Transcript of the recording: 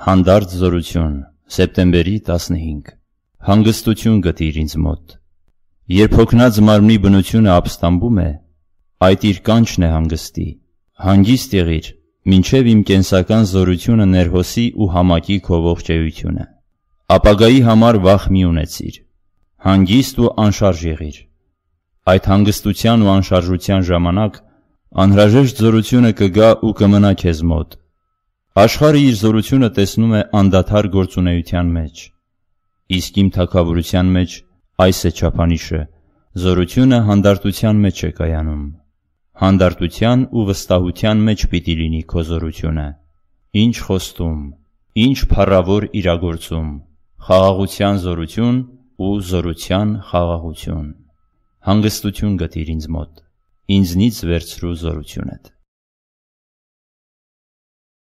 Հանդարտ զորություն, սեպտեմբերի 15 Հանգստություն գտիր ինձ մոտ Երբ հոգնած մարմնի բնությունը ապստամբում է, այդ իր կանչն է հանգստի Հանգիստ եղիր, մինչև իմ կենսական զորությունը ներհոսի ու համակի քո ողջեությունը Ապագայի համար վախ մի ունեցիր Հանգիստ ու անշարժ եղիր Այդ հանգստության ու անշարժության ժամանակ անհրաժեշտ զորությունը կգա ու կմնա քեզ մոտ Աշխարը իր զորությունը տեսնում է անդադար գործունեության մեջ։ Իսկ իմ թակավորության մեջ այս է չափանիշը. զորությունը հանդարտության մեջ է կայանում։ Հանդարտության ու վստահության մեջ պիտի լինի քո զորությունը։ Ինչ խոստում, ինչ փառավոր իրագործում, խաղաղության զորություն ու զորության խաղաղություն։ Հանգստություն գտիր ինձ մոտ։ Ինձնից վերցրու զորությունդ։